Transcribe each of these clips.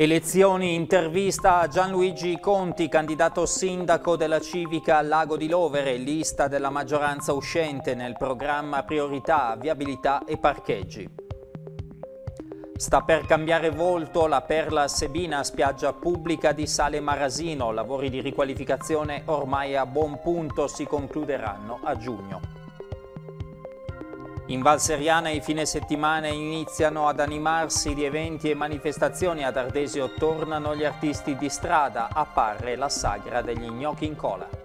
Elezioni, intervista a Gianluigi Conti, candidato sindaco della civica Lago di Lovere, lista della maggioranza uscente nel programma priorità, viabilità e parcheggi. Sta per cambiare volto la Perla Sebina, spiaggia pubblica di Sale Marasino, lavori di riqualificazione ormai a buon punto si concluderanno a giugno. In Val Seriana i fine settimana iniziano ad animarsi di eventi e manifestazioni. Ad Ardesio tornano gli artisti di strada, Appare la sagra degli gnocchi in cola.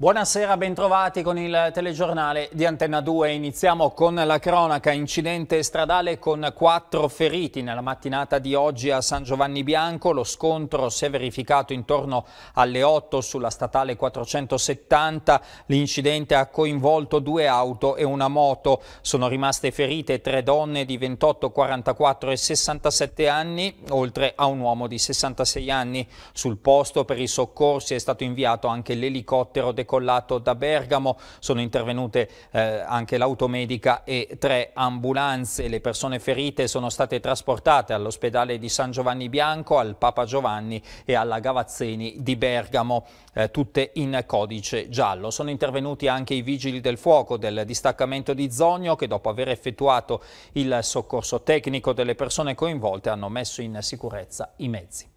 Buonasera, bentrovati con il telegiornale di Antenna 2. Iniziamo con la cronaca. Incidente stradale con quattro feriti nella mattinata di oggi a San Giovanni Bianco. Lo scontro si è verificato intorno alle 8 sulla statale 470. L'incidente ha coinvolto due auto e una moto. Sono rimaste ferite tre donne di 28, 44 e 67 anni, oltre a un uomo di 66 anni. Sul posto per i soccorsi è stato inviato anche l'elicottero decorato decollato da Bergamo, sono intervenute eh, anche l'automedica e tre ambulanze. Le persone ferite sono state trasportate all'ospedale di San Giovanni Bianco, al Papa Giovanni e alla Gavazzeni di Bergamo, eh, tutte in codice giallo. Sono intervenuti anche i vigili del fuoco del distaccamento di Zogno che dopo aver effettuato il soccorso tecnico delle persone coinvolte hanno messo in sicurezza i mezzi.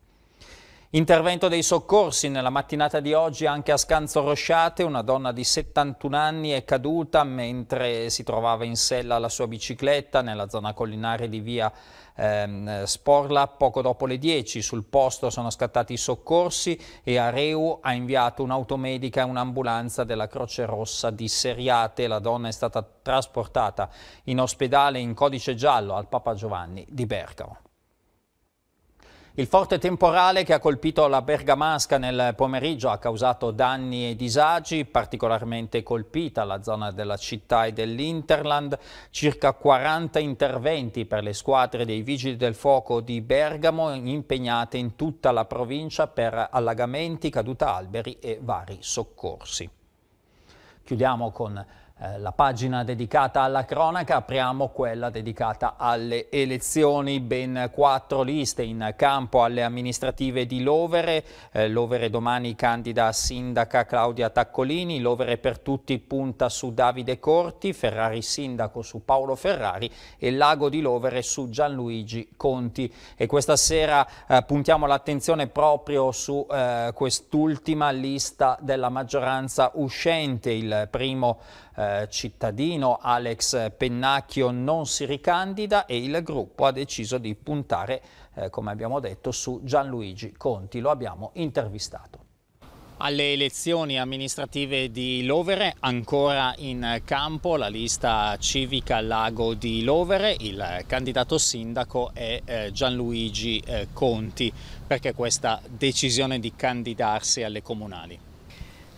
Intervento dei soccorsi nella mattinata di oggi anche a Scanzo Rosciate, una donna di 71 anni è caduta mentre si trovava in sella alla sua bicicletta nella zona collinare di via ehm, Sporla poco dopo le 10. Sul posto sono scattati i soccorsi e Areu ha inviato un'automedica e un'ambulanza della Croce Rossa di Seriate. La donna è stata trasportata in ospedale in codice giallo al Papa Giovanni di Bergamo. Il forte temporale che ha colpito la Bergamasca nel pomeriggio ha causato danni e disagi, particolarmente colpita la zona della città e dell'Interland, circa 40 interventi per le squadre dei Vigili del Fuoco di Bergamo impegnate in tutta la provincia per allagamenti, caduta alberi e vari soccorsi. Chiudiamo con eh, la pagina dedicata alla cronaca, apriamo quella dedicata alle elezioni, ben quattro liste in campo alle amministrative di Lovere, eh, Lovere domani candida a sindaca Claudia Taccolini, Lovere per tutti punta su Davide Corti, Ferrari sindaco su Paolo Ferrari e Lago di Lovere su Gianluigi Conti. E questa sera eh, puntiamo l'attenzione proprio su eh, quest'ultima lista della maggioranza uscente, il primo eh, cittadino Alex Pennacchio non si ricandida e il gruppo ha deciso di puntare, eh, come abbiamo detto, su Gianluigi Conti. Lo abbiamo intervistato. Alle elezioni amministrative di Lovere, ancora in campo la lista civica Lago di Lovere, il candidato sindaco è eh, Gianluigi eh, Conti. Perché questa decisione di candidarsi alle comunali?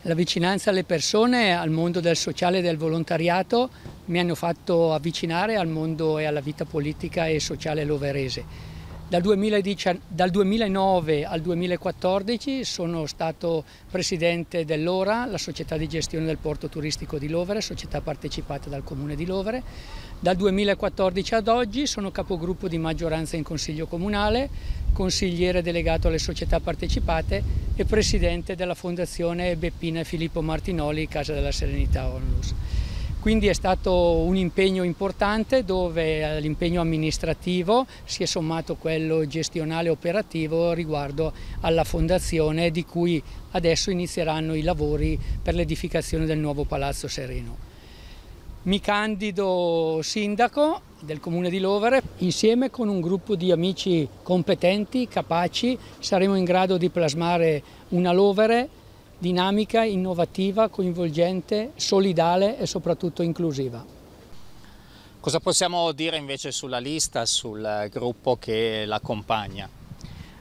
La vicinanza alle persone, al mondo del sociale e del volontariato mi hanno fatto avvicinare al mondo e alla vita politica e sociale loverese. Dal, 2009 al 2014 sono stato presidente dell'ORA, la società di gestione del porto turistico di Lovere, società partecipata dal comune di Lovere. Dal 2014 ad oggi sono capogruppo di maggioranza in Consiglio Comunale, consigliere delegato alle società partecipate e presidente della Fondazione Beppina e Filippo Martinoli, Casa della Serenità Onlus. Quindi è stato un impegno importante dove l'impegno amministrativo si è sommato quello gestionale operativo riguardo alla fondazione di cui adesso inizieranno i lavori per l'edificazione del nuovo Palazzo Sereno. Mi candido sindaco del comune di Lovere. Insieme con un gruppo di amici competenti, capaci, saremo in grado di plasmare una Lovere dinamica, innovativa, coinvolgente, solidale e soprattutto inclusiva. Cosa possiamo dire invece sulla lista, sul gruppo che l'accompagna?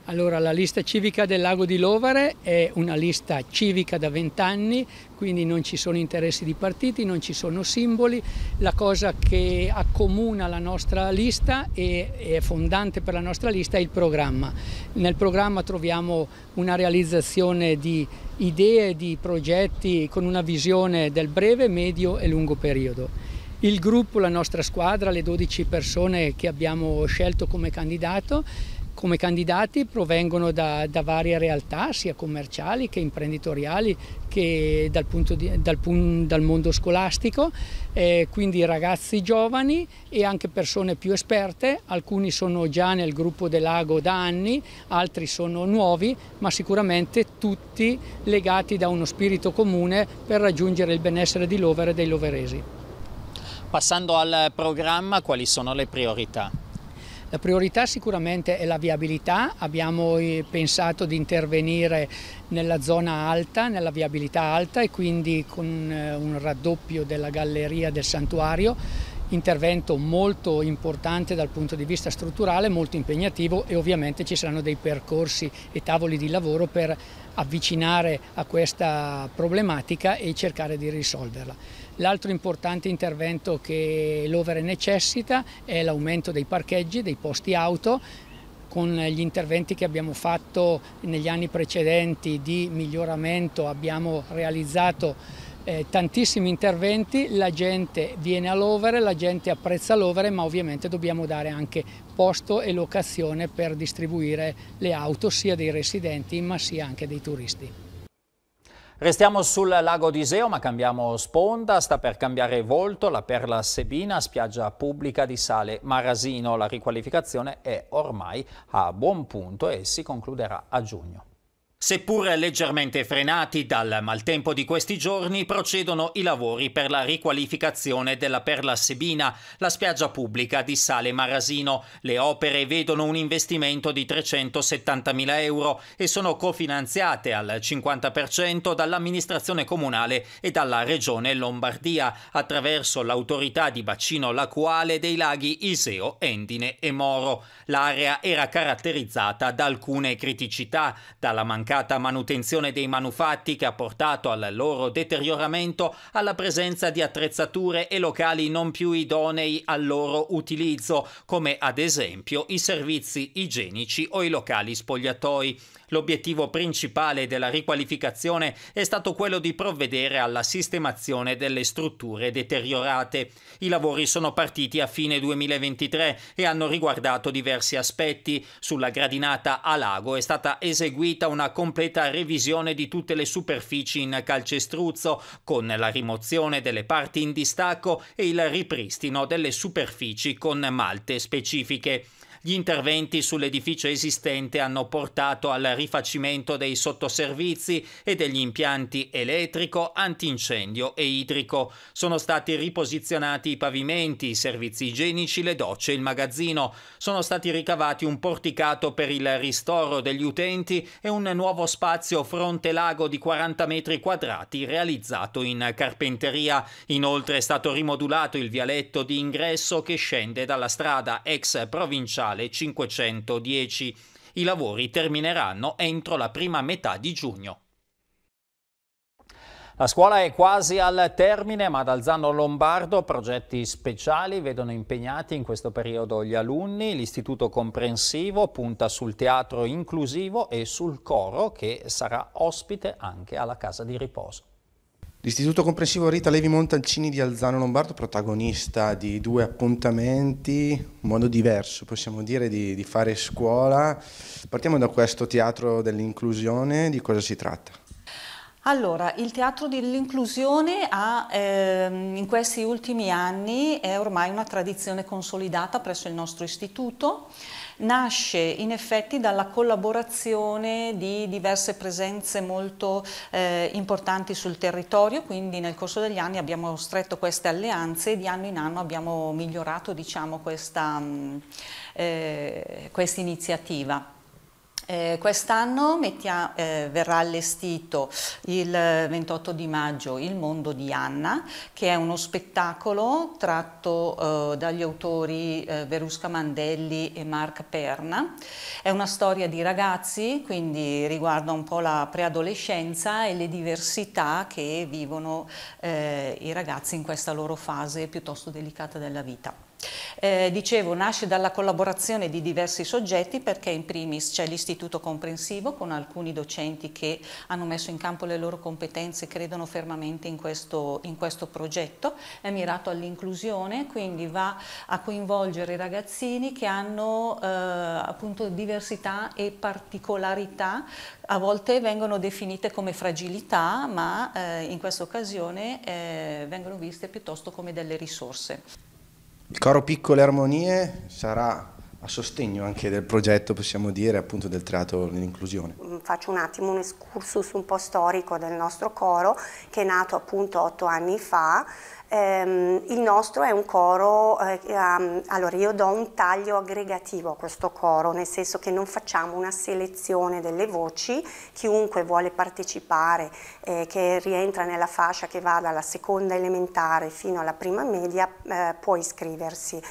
Allora, la lista civica del lago di Lovare è una lista civica da vent'anni, quindi non ci sono interessi di partiti, non ci sono simboli. La cosa che accomuna la nostra lista e è fondante per la nostra lista è il programma. Nel programma troviamo una realizzazione di idee, di progetti con una visione del breve, medio e lungo periodo. Il gruppo, la nostra squadra, le 12 persone che abbiamo scelto come candidato, come candidati provengono da, da varie realtà, sia commerciali che imprenditoriali, che dal, di, dal, dal mondo scolastico, eh, quindi ragazzi giovani e anche persone più esperte, alcuni sono già nel gruppo del lago da anni, altri sono nuovi, ma sicuramente tutti legati da uno spirito comune per raggiungere il benessere di Lover e dei loveresi. Passando al programma, quali sono le priorità? La priorità sicuramente è la viabilità, abbiamo eh, pensato di intervenire nella zona alta, nella viabilità alta e quindi con eh, un raddoppio della galleria del santuario intervento molto importante dal punto di vista strutturale, molto impegnativo e ovviamente ci saranno dei percorsi e tavoli di lavoro per avvicinare a questa problematica e cercare di risolverla. L'altro importante intervento che l'Overe necessita è l'aumento dei parcheggi, dei posti auto, con gli interventi che abbiamo fatto negli anni precedenti di miglioramento abbiamo realizzato eh, tantissimi interventi, la gente viene all'overe, la gente apprezza l'over, ma ovviamente dobbiamo dare anche posto e locazione per distribuire le auto sia dei residenti ma sia anche dei turisti. Restiamo sul lago di Iseo ma cambiamo sponda, sta per cambiare volto la perla Sebina, spiaggia pubblica di Sale Marasino. La riqualificazione è ormai a buon punto e si concluderà a giugno. Seppur leggermente frenati dal maltempo di questi giorni, procedono i lavori per la riqualificazione della Perla Sebina, la spiaggia pubblica di Sale Marasino. Le opere vedono un investimento di 370.000 euro e sono cofinanziate al 50% dall'amministrazione comunale e dalla regione Lombardia, attraverso l'autorità di bacino lacuale dei laghi Iseo, Endine e Moro. L'area era caratterizzata da alcune criticità, dalla mancanza mancata manutenzione dei manufatti che ha portato al loro deterioramento, alla presenza di attrezzature e locali non più idonei al loro utilizzo, come ad esempio i servizi igienici o i locali spogliatoi. L'obiettivo principale della riqualificazione è stato quello di provvedere alla sistemazione delle strutture deteriorate. I lavori sono partiti a fine 2023 e hanno riguardato diversi aspetti. Sulla gradinata a lago è stata eseguita una completa revisione di tutte le superfici in calcestruzzo, con la rimozione delle parti in distacco e il ripristino delle superfici con malte specifiche. Gli interventi sull'edificio esistente hanno portato al rifacimento dei sottoservizi e degli impianti elettrico, antincendio e idrico. Sono stati riposizionati i pavimenti, i servizi igienici, le docce e il magazzino. Sono stati ricavati un porticato per il ristoro degli utenti e un nuovo spazio fronte lago di 40 metri quadrati realizzato in carpenteria. Inoltre è stato rimodulato il vialetto di ingresso che scende dalla strada ex provinciale totale 510. I lavori termineranno entro la prima metà di giugno. La scuola è quasi al termine, ma ad Alzano Lombardo progetti speciali vedono impegnati in questo periodo gli alunni. L'istituto comprensivo punta sul teatro inclusivo e sul coro che sarà ospite anche alla casa di riposo. L'Istituto Comprensivo Rita Levi Montalcini di Alzano Lombardo, protagonista di due appuntamenti, un modo diverso possiamo dire di, di fare scuola. Partiamo da questo teatro dell'inclusione, di cosa si tratta? Allora, il teatro dell'inclusione ehm, in questi ultimi anni è ormai una tradizione consolidata presso il nostro istituto nasce in effetti dalla collaborazione di diverse presenze molto eh, importanti sul territorio, quindi nel corso degli anni abbiamo stretto queste alleanze e di anno in anno abbiamo migliorato diciamo, questa mm, eh, quest iniziativa. Eh, quest'anno eh, verrà allestito il 28 di maggio Il mondo di Anna, che è uno spettacolo tratto eh, dagli autori eh, Verusca Mandelli e Mark Perna. È una storia di ragazzi, quindi riguarda un po' la preadolescenza e le diversità che vivono eh, i ragazzi in questa loro fase piuttosto delicata della vita eh, dicevo, nasce dalla collaborazione di diversi soggetti perché in primis c'è l'istituto comprensivo con alcuni docenti che hanno messo in campo le loro competenze e credono fermamente in questo, in questo progetto, è mirato all'inclusione, quindi va a coinvolgere i ragazzini che hanno eh, appunto diversità e particolarità, a volte vengono definite come fragilità, ma eh, in questa occasione eh, vengono viste piuttosto come delle risorse. Il coro Piccole Armonie sarà a sostegno anche del progetto, possiamo dire, appunto del teatro dell'inclusione. Mm, faccio un attimo un excursus un po' storico del nostro coro che è nato appunto otto anni fa Ehm, il nostro è un coro, eh, mm, allora io do un taglio aggregativo a questo coro, nel senso che non facciamo una selezione delle voci, chiunque vuole partecipare, eh, che rientra nella fascia che va dalla seconda elementare fino alla prima media, eh, può iscriversi.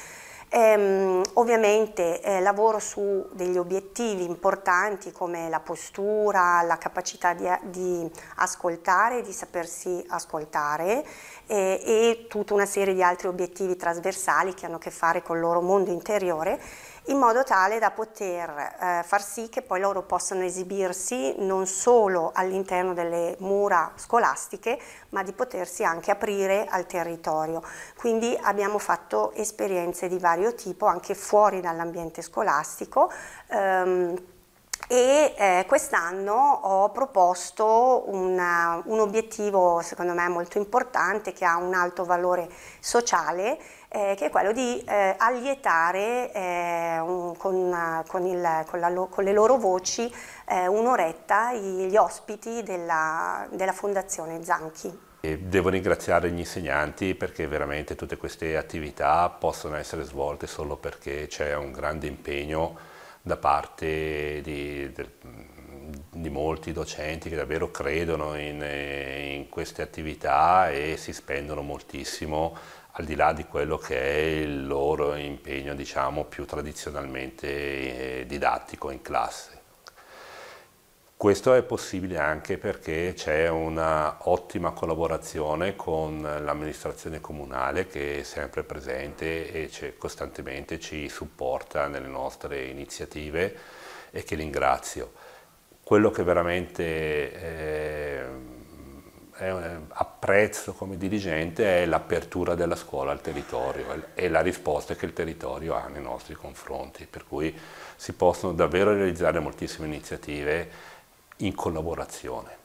Ehm, ovviamente eh, lavoro su degli obiettivi importanti come la postura, la capacità di, eh, di ascoltare, di sapersi ascoltare eh, e tutta una serie di altri obiettivi trasversali che hanno a che fare con il loro mondo interiore in modo tale da poter eh, far sì che poi loro possano esibirsi non solo all'interno delle mura scolastiche, ma di potersi anche aprire al territorio. Quindi abbiamo fatto esperienze di vario tipo anche fuori dall'ambiente scolastico. Ehm, e eh, quest'anno ho proposto una, un obiettivo secondo me molto importante che ha un alto valore sociale eh, che è quello di eh, allietare eh, un, con, con, il, con, la, con, le loro voci eh, un'oretta gli ospiti della, della Fondazione Zanchi. E devo ringraziare gli insegnanti perché veramente tutte queste attività possono essere svolte solo perché c'è un grande impegno da parte di, di molti docenti che davvero credono in, eh, in, queste attività e si spendono moltissimo al di là di quello che è il loro impegno diciamo, più tradizionalmente eh, didattico in classe. Questo è possibile anche perché c'è un'ottima collaborazione con l'amministrazione comunale che è sempre presente e costantemente ci supporta nelle nostre iniziative e che ringrazio. Quello che veramente eh, apprezzo come dirigente è l'apertura della scuola al territorio e la risposta che il territorio ha nei nostri confronti, per cui si possono davvero realizzare moltissime iniziative in collaborazione.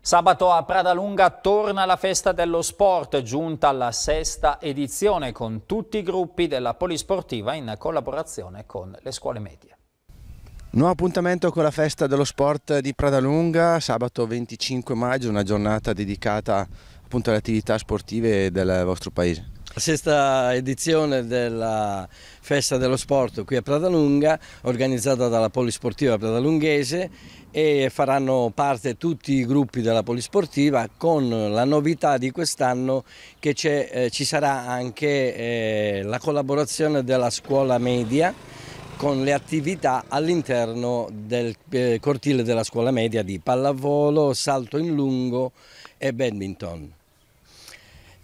Sabato a Pradalunga torna la festa dello sport, giunta alla sesta edizione con tutti i gruppi della Polisportiva in collaborazione con le scuole medie. Nuovo appuntamento con la festa dello sport di Pradalunga, sabato 25 maggio, una giornata dedicata appunto alle attività sportive del vostro paese. La sesta edizione della Festa dello Sport qui a Pradalunga, organizzata dalla Polisportiva Pradalunghese e faranno parte tutti i gruppi della Polisportiva con la novità di quest'anno che eh, ci sarà anche eh, la collaborazione della scuola media con le attività all'interno del eh, cortile della scuola media di pallavolo, salto in lungo e badminton.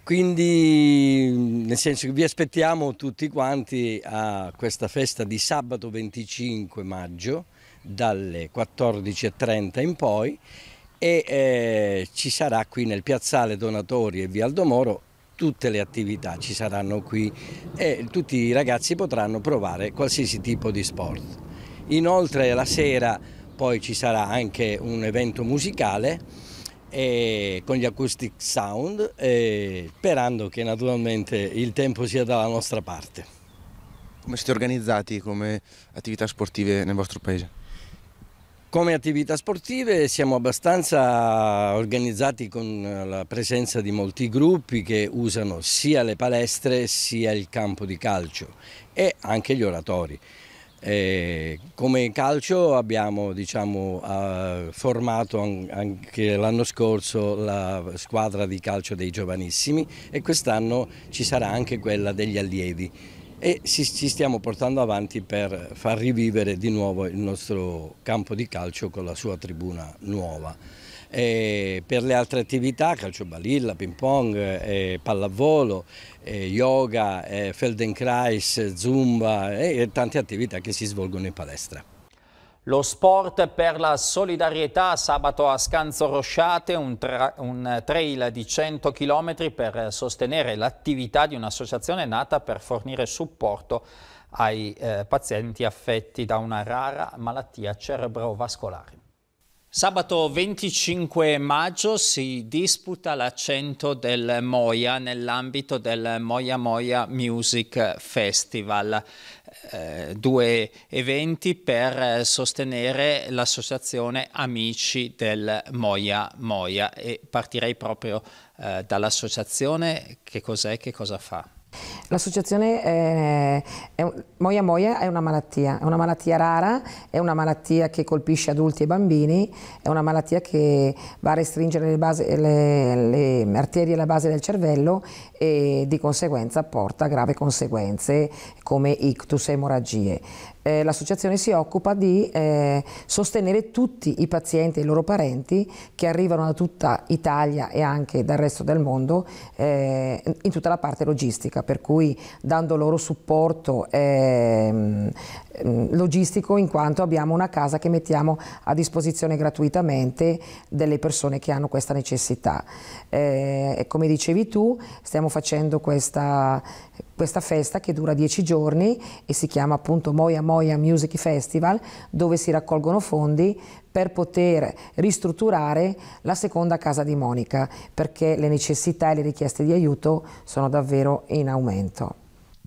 Quindi nel senso che vi aspettiamo tutti quanti a questa festa di sabato 25 maggio dalle 14.30 in poi e eh, ci sarà qui nel piazzale Donatori e via Aldomoro tutte le attività ci saranno qui e tutti i ragazzi potranno provare qualsiasi tipo di sport. Inoltre la sera poi ci sarà anche un evento musicale con gli acoustic sound sperando che naturalmente il tempo sia dalla nostra parte. Come siete organizzati come attività sportive nel vostro paese? Come attività sportive siamo abbastanza organizzati con eh, la presenza di molti gruppi che usano sia le palestre sia il campo di calcio e anche gli oratori. E come calcio abbiamo diciamo, eh, formato anche l'anno scorso la squadra di calcio dei giovanissimi e quest'anno ci sarà anche quella degli allievi e ci stiamo portando avanti per far rivivere di nuovo il nostro campo di calcio con la sua tribuna nuova. E per le altre attività, calcio balilla, ping pong, eh, pallavolo, eh, yoga, eh, Feldenkrais, zumba e tante attività che si svolgono in palestra. Lo sport per la solidarietà sabato a Scanzo Rosciate, un, tra, un trail di 100 km per sostenere l'attività di un'associazione nata per fornire supporto ai eh, pazienti affetti da una rara malattia cerebrovascolare. Sabato 25 maggio si disputa l'accento del Moia nell'ambito del Moia Moia Music Festival, eh, due eventi per sostenere l'associazione Amici del Moia Moia e partirei proprio eh, dall'associazione che cos'è che cosa fa. L'associazione eh, è, è, Moia Moia è una malattia, è una malattia rara, è una malattia che colpisce adulti e bambini, è una malattia che va a restringere le, base, le, le arterie alla base del cervello e di conseguenza porta a grave conseguenze come ictus e emorragie eh, l'associazione si occupa di eh, sostenere tutti i pazienti e i loro parenti che arrivano da tutta Italia e anche dal resto del mondo eh, in tutta la parte logistica, per cui dando loro supporto ehm, ehm, logistico in quanto abbiamo una casa che mettiamo a disposizione gratuitamente delle persone che hanno questa necessità. Eh, come dicevi tu, stiamo facendo questa questa festa che dura dieci giorni e si chiama appunto Moia Moia Music Festival, dove si raccolgono fondi per poter ristrutturare la seconda casa di Monica, perché le necessità e le richieste di aiuto sono davvero in aumento.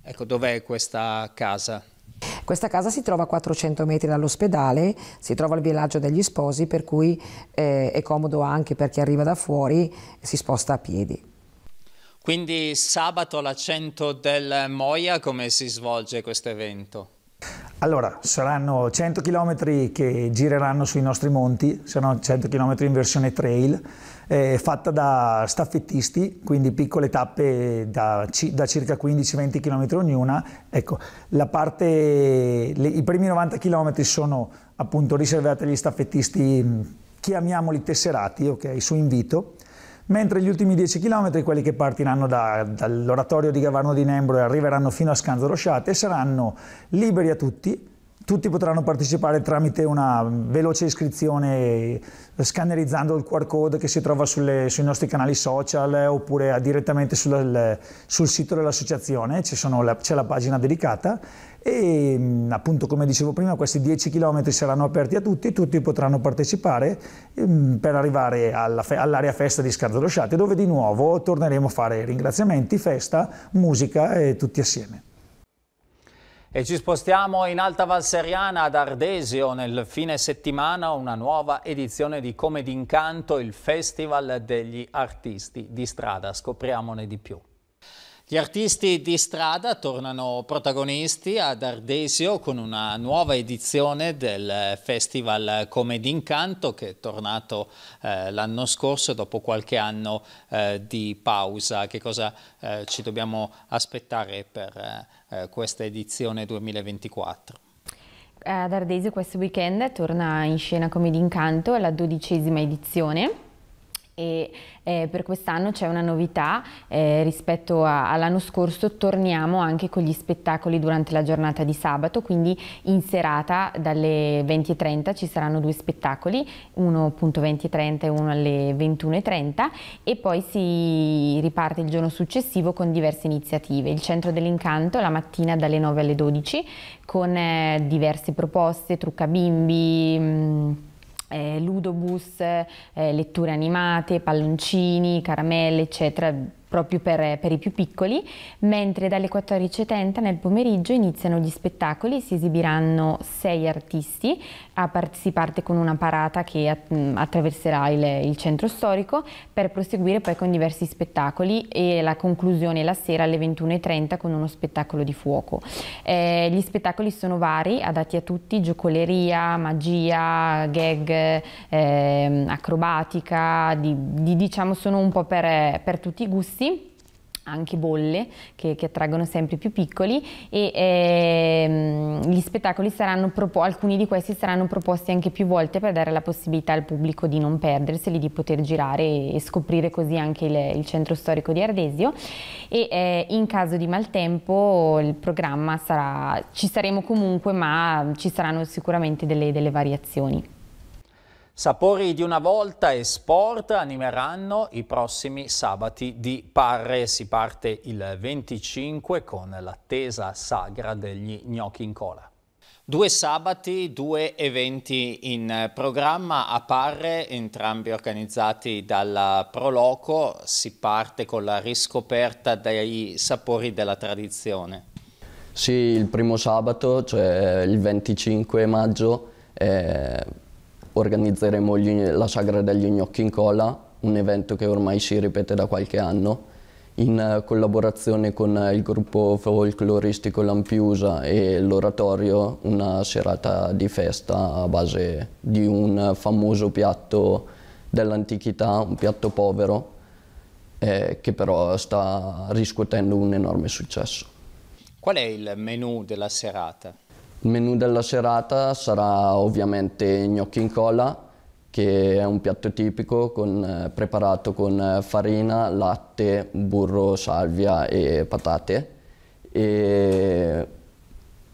Ecco, dov'è questa casa? Questa casa si trova a 400 metri dall'ospedale, si trova al villaggio degli sposi, per cui eh, è comodo anche per chi arriva da fuori e si sposta a piedi. Quindi sabato alla del Moia come si svolge questo evento? Allora, saranno 100 km che gireranno sui nostri monti, saranno 100 km in versione trail, eh, fatta da staffettisti, quindi piccole tappe da, da circa 15-20 km ognuna. Ecco, parte, le, i primi 90 km sono appunto riservati agli staffettisti, mm, chiamiamoli tesserati, ok, su invito mentre gli ultimi 10 km, quelli che partiranno da, dall'oratorio di Gavarno di Nembro e arriveranno fino a Scanzorosciate, saranno liberi a tutti, tutti potranno partecipare tramite una veloce iscrizione eh, scannerizzando il QR code che si trova sulle, sui nostri canali social eh, oppure direttamente sul, sul sito dell'associazione, c'è la pagina dedicata e mm, appunto come dicevo prima questi 10 km saranno aperti a tutti, tutti potranno partecipare mm, per arrivare all'area festa di Scarzolosciate dove di nuovo torneremo a fare ringraziamenti, festa, musica e tutti assieme. E ci spostiamo in Alta Valseriana ad Ardesio. Nel fine settimana una nuova edizione di Come d'incanto, il Festival degli Artisti di Strada. Scopriamone di più. Gli artisti di strada tornano protagonisti ad Ardesio con una nuova edizione del Festival Come d'Incanto che è tornato eh, l'anno scorso dopo qualche anno eh, di pausa. Che cosa eh, ci dobbiamo aspettare per eh, questa edizione 2024? Ad Ardesio questo weekend torna in scena Come d'Incanto la dodicesima edizione e eh, per quest'anno c'è una novità eh, rispetto all'anno scorso torniamo anche con gli spettacoli durante la giornata di sabato quindi in serata dalle 20.30 ci saranno due spettacoli uno appunto 20.30 e uno alle 21.30 e poi si riparte il giorno successivo con diverse iniziative il centro dell'incanto la mattina dalle 9 alle 12 con eh, diverse proposte trucca bimbi mh, mm, eh, ludobus, eh, letture animate, palloncini, caramelle, eccetera proprio per, per, i più piccoli, mentre dalle 14.30 nel pomeriggio iniziano gli spettacoli, si esibiranno sei artisti, part si parte con una parata che att attraverserà il, il, centro storico per proseguire poi con diversi spettacoli e la conclusione la sera alle 21.30 con uno spettacolo di fuoco. Eh, gli spettacoli sono vari, adatti a tutti, giocoleria, magia, gag, eh, acrobatica, di, di, diciamo sono un po' per, per tutti i gusti rossi anche bolle che, che, attraggono sempre più piccoli e ehm, gli spettacoli saranno proposti, alcuni di questi saranno proposti anche più volte per dare la possibilità al pubblico di non perderseli, di poter girare e, e scoprire così anche il, il, centro storico di Ardesio e eh, in caso di maltempo il programma sarà, ci saremo comunque ma ci saranno sicuramente delle, delle variazioni. Sapori di una volta e sport animeranno i prossimi sabati di Parre. Si parte il 25 con l'attesa sagra degli gnocchi in cola. Due sabati, due eventi in programma a Parre, entrambi organizzati dalla Proloco. Si parte con la riscoperta dei sapori della tradizione. Sì, il primo sabato, cioè il 25 maggio, eh organizzeremo gli, la Sagra degli Gnocchi in Cola, un evento che ormai si ripete da qualche anno, in collaborazione con il gruppo folcloristico Lampiusa e l'oratorio, una serata di festa a base di un famoso piatto dell'antichità, un piatto povero, eh, che però sta riscuotendo un enorme successo. Qual è il menù della serata? Il menù della serata sarà ovviamente gnocchi in cola, che è un piatto tipico con, eh, preparato con eh, farina, latte, burro, salvia e patate. E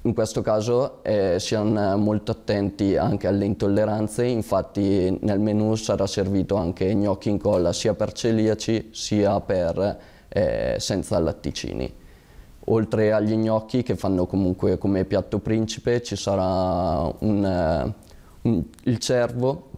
in questo caso eh, siamo molto attenti anche alle intolleranze, infatti nel menù sarà servito anche gnocchi in colla sia per celiaci sia per eh, senza latticini oltre agli gnocchi che fanno comunque come piatto principe ci sarà un, eh, un, il cervo,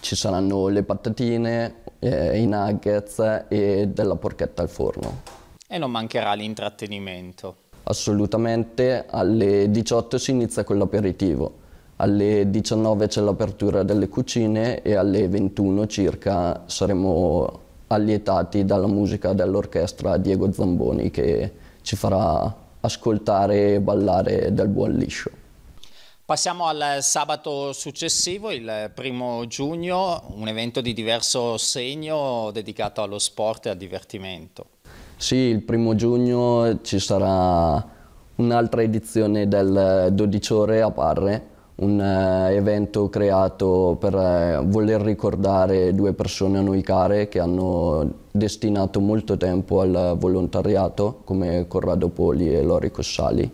ci saranno le patatine, eh, i nuggets e della porchetta al forno. E non mancherà l'intrattenimento. Assolutamente, alle 18 si inizia con l'aperitivo, alle 19 c'è l'apertura delle cucine e alle 21 circa saremo allietati dalla musica dell'orchestra Diego Zamboni che ci farà ascoltare e ballare del buon liscio. Passiamo al sabato successivo, il primo giugno, un evento di diverso segno dedicato allo sport e al divertimento. Sì, il primo giugno ci sarà un'altra edizione del 12 ore a Parre, un eh, evento creato per eh, voler ricordare due persone a noi care che hanno destinato molto tempo al volontariato come Corrado Poli e Lori Cossali.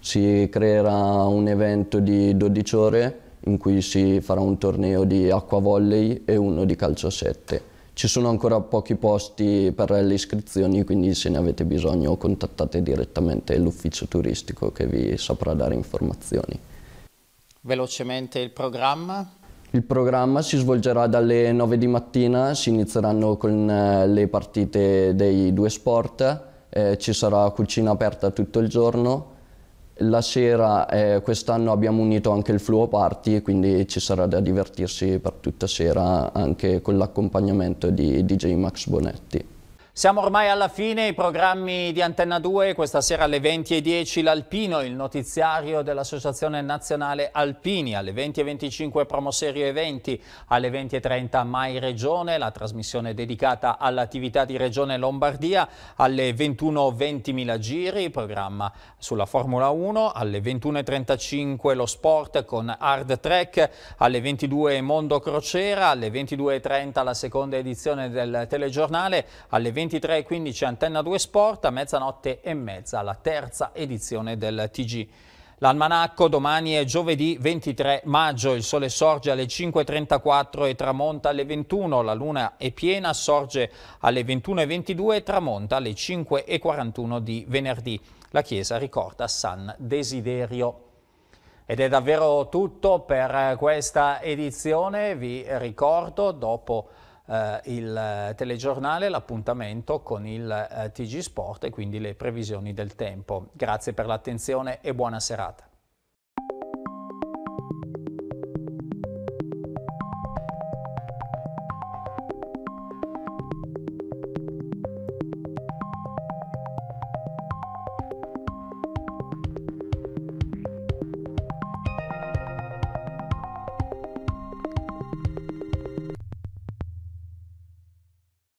Si creerà un evento di 12 ore in cui si farà un torneo di acqua volley e uno di calcio a 7. Ci sono ancora pochi posti per le iscrizioni, quindi se ne avete bisogno contattate direttamente l'ufficio turistico che vi saprà dare informazioni velocemente il programma? Il programma si svolgerà dalle 9 di mattina, si inizieranno con eh, le partite dei due sport, eh, ci sarà cucina aperta tutto il giorno. La sera eh, quest'anno abbiamo unito anche il fluo party, quindi ci sarà da divertirsi per tutta sera anche con l'accompagnamento di DJ Max Bonetti. Siamo ormai alla fine, i programmi di Antenna 2, questa sera alle 20.10 l'Alpino, il notiziario dell'Associazione Nazionale Alpini, alle 20.25 Promoserio Eventi, alle 20.30 Mai Regione, la trasmissione dedicata all'attività di Regione Lombardia, alle 21.20.000 giri, programma sulla Formula 1, alle 21.35 lo sport con Hard Track, alle 22 Mondo Crociera, alle 22.30 la seconda edizione del telegiornale, alle 20 23.15 Antenna 2 Sport, a mezzanotte e mezza la terza edizione del TG. L'almanacco domani è giovedì 23 maggio, il sole sorge alle 5.34 e tramonta alle 21, la luna è piena, sorge alle 21.22 e tramonta alle 5.41 di venerdì. La chiesa ricorda San Desiderio. Ed è davvero tutto per questa edizione, vi ricordo dopo eh, il eh, telegiornale, l'appuntamento con il eh, TG Sport e quindi le previsioni del tempo. Grazie per l'attenzione e buona serata.